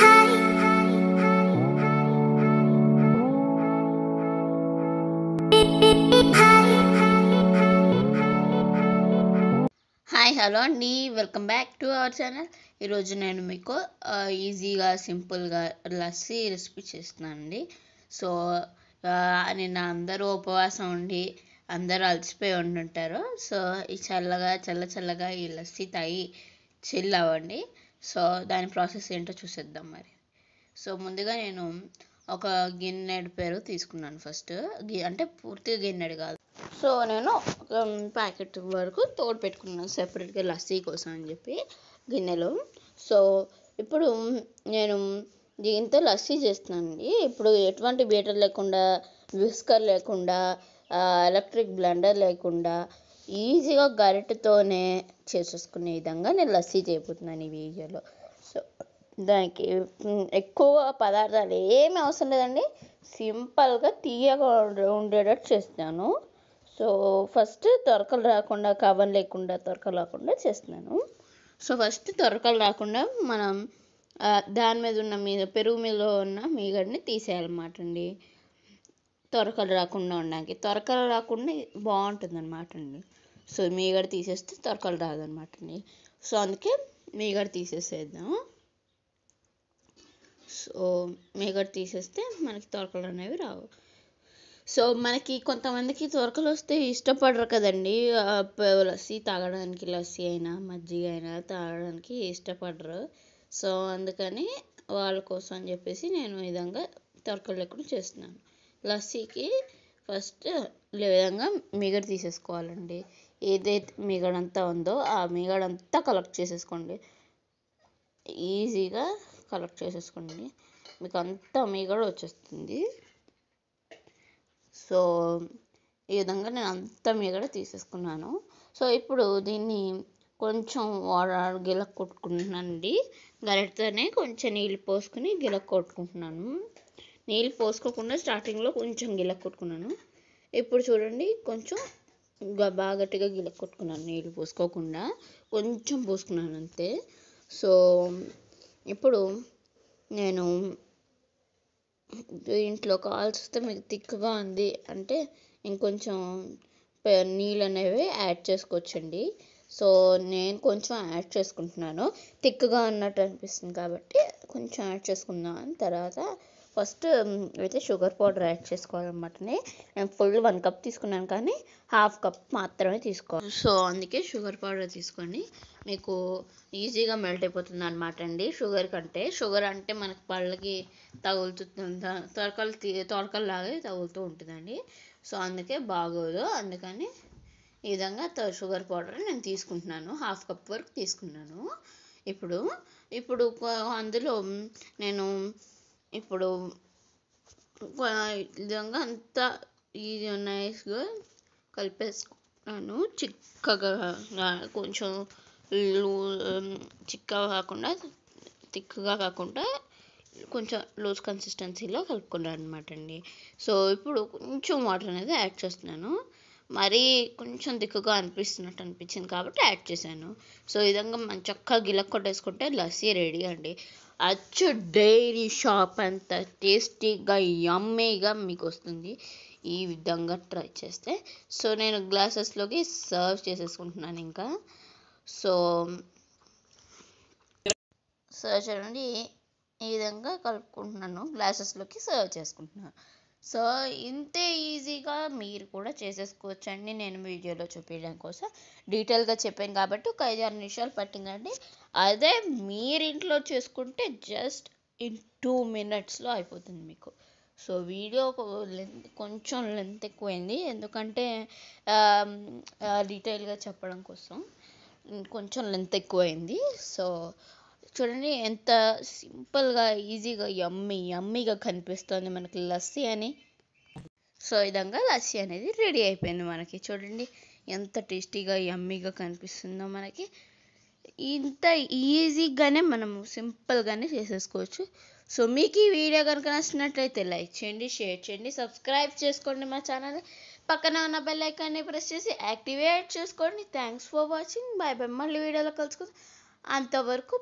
hi hello అండి welcome back to our channel ఈరోజు నేను మీకు ఈజీగా సింపుల్గా లస్సీ రెసిపీ చేస్తున్నాను అండి సో నిన్న అందరూ ఉపవాసం ఉండి అందరూ అలసిపోయి ఉండుంటారు సో ఈ చల్లగా చల్ల చల్లగా ఈ లస్సీ తాగి చెల్లవండి సో దాని ప్రాసెస్ ఏంటో చూసేద్దాం మరి సో ముందుగా నేను ఒక గిన్నెడు పేరు తీసుకున్నాను ఫస్ట్ అంటే పూర్తిగా గిన్నెడు కాదు సో నేను ప్యాకెట్ వరకు తోడు పెట్టుకున్నాను సెపరేట్గా లస్సీ కోసం అని చెప్పి గిన్నెలో సో ఇప్పుడు నేను దీంతో లస్సీ చేస్తున్నానండి ఇప్పుడు ఎటువంటి బీటర్ లేకుండా విస్కర్ లేకుండా ఎలక్ట్రిక్ బ్లెండర్ లేకుండా ఈజీగా గరిటెతోనే చేసేసుకునే విధంగా నేను లస్సీ చేయబోతున్నాను ఈ వీడియోలో సో దానికి ఎక్కువ పదార్థాలు ఏమి అవసరం లేదండి సింపుల్గా తీయగా ఉండేటట్టు చేస్తాను సో ఫస్ట్ తొరకలు రాకుండా కవర్ లేకుండా తొరకలు రాకుండా చేస్తున్నాను సో ఫస్ట్ తొరకలు రాకుండా మనం దాని మీద ఉన్న మీద పెరుగు మీద ఉన్న మీగడిని తీసేయాలన్నమాట అండి తొరకలు రాకుండా ఉండడానికి తొరకలు రాకుండా బాగుంటుంది అనమాట అండి సో గడ తీసేస్తే తొరకలు రాదనమాట అండి సో అందుకే మీగడ తీసేసేద్దాము సో మీగడ తీసేస్తే మనకి తొరకలు అనేవి రావు సో మనకి కొంతమందికి తొరకలు వస్తే ఇష్టపడరు కదండి లస్సీ తాగడానికి లస్సీ అయినా మజ్జిగ అయినా తాగడానికి ఇష్టపడరు సో అందుకని వాళ్ళ కోసం అని చెప్పేసి నేను ఈ విధంగా తొరకలు లేకుండా చేస్తున్నాను లస్సీకి ఫస్ట్ విధంగా మిగడ తీసేసుకోవాలండి ఏదైతే మిగడంతా ఉందో ఆ మిగడంతా కలెక్ట్ చేసేసుకోండి ఈజీగా కలెక్ట్ చేసేసుకోండి మీకు అంతా మిగడ వచ్చేస్తుంది సో ఈ విధంగా నేను అంతా మిగడ తీసేసుకున్నాను సో ఇప్పుడు దీన్ని కొంచెం వాటర్ గిలక్ కొట్టుకుంటున్నానండి గరిటతోనే కొంచెం నీళ్ళు పోసుకుని గిలక్ కొట్టుకుంటున్నాను నీళ్ళు పోసుకోకుండా స్టార్టింగ్లో కొంచెం గిలక్ కొట్టుకున్నాను ఇప్పుడు చూడండి కొంచెం బాగా గట్టిగా గిలక్ కొట్టుకున్నాను నీళ్ళు పోసుకోకుండా కొంచెం పోసుకున్నాను అంతే సో ఇప్పుడు నేను దీంట్లో వస్తే మీకు తిక్కుగా ఉంది అంటే ఇంకొంచెం నీళ్ళు అనేవి యాడ్ చేసుకోవచ్చండి సో నేను కొంచెం యాడ్ చేసుకుంటున్నాను తిక్కుగా ఉన్నట్టు అనిపిస్తుంది కాబట్టి కొంచెం యాడ్ చేసుకున్నాను తర్వాత ఫస్ట్ అయితే షుగర్ పౌడర్ యాడ్ చేసుకోవాలన్నమాటనే నేను ఫుల్ వన్ కప్ తీసుకున్నాను కానీ హాఫ్ కప్ మాత్రమే తీసుకోవాలి సో అందుకే షుగర్ పౌడర్ తీసుకొని మీకు ఈజీగా మెల్ట్ అయిపోతుంది అనమాట అండి షుగర్ కంటే షుగర్ అంటే మనకు పళ్ళకి తగులుతుంది తొరకలు లాగే తగులుతూ ఉంటుందండి సో అందుకే బాగోదు అందుకని ఈ విధంగా షుగర్ పౌడర్ నేను తీసుకుంటున్నాను హాఫ్ కప్ వరకు తీసుకున్నాను ఇప్పుడు ఇప్పుడు అందులో నేను ఇప్పుడు విధంగా అంతా ఇది నైస్గా కలిపేసుకున్నాను చిక్కగా కొంచెం చిక్కగా కాకుండా తిక్కగా కాకుండా కొంచెం లూజ్ కన్సిస్టెన్సీలో కలుపుకున్నాను అనమాట అండి సో ఇప్పుడు కొంచెం వాటర్ అనేది యాడ్ చేస్తున్నాను మరీ కొంచెం దిక్కుగా అనిపిస్తున్నట్టు అనిపించింది కాబట్టి యాడ్ చేశాను సో విధంగా మనం చక్కగా గిలక్ కొట్టేసుకుంటే లస్సీ రెడీ అండి అచ్చు డైరీ షాప్ అంత టేస్టీగా యమ్మీగా మీకు వస్తుంది ఈ విధంగా ట్రై చేస్తే సో నేను గ్లాసెస్లోకి సర్వ్ చేసేసుకుంటున్నాను ఇంకా సో సో చూడండి ఈ విధంగా కలుపుకుంటున్నాను గ్లాసెస్లోకి సర్వ్ చేసుకుంటున్నాను సో ఇంతే ఈజీగా మీరు కూడా చేసేసుకోవచ్చండి నేను వీడియోలో చూపించడం కోసం డీటెయిల్గా చెప్పాను కాబట్టి ఒక ఐదు ఆరు నిమిషాలు పట్టిందండి అదే మీరు ఇంట్లో చేసుకుంటే జస్ట్ ఇన్ టూ మినిట్స్లో అయిపోతుంది మీకు సో వీడియో లెంత్ కొంచెం లెంత్ ఎక్కువైంది ఎందుకంటే డీటెయిల్గా చెప్పడం కోసం కొంచెం లెంత్ ఎక్కువైంది సో చూడండి ఎంత సింపుల్గా ఈజీగా యమ్మీ యమ్మీగా కనిపిస్తుంది మనకి లస్సీ అని సో విధంగా లస్సీ అనేది రెడీ అయిపోయింది మనకి చూడండి ఎంత టేస్టీగా యమ్మీగా కనిపిస్తుందో మనకి ఇంత ఈజీగానే మనము సింపుల్గానే చేసేసుకోవచ్చు సో మీకు ఈ వీడియో కనుక నచ్చినట్లయితే లైక్ చేయండి షేర్ చేయండి సబ్స్క్రైబ్ చేసుకోండి మా ఛానల్ పక్కన ఉన్న బెల్ ఐకాన్ని ప్రెస్ చేసి యాక్టివేట్ చేసుకోండి thanks for watching bye bye మళ్ళీ వీడియోలో కలుసుకుందాం అంతవరకు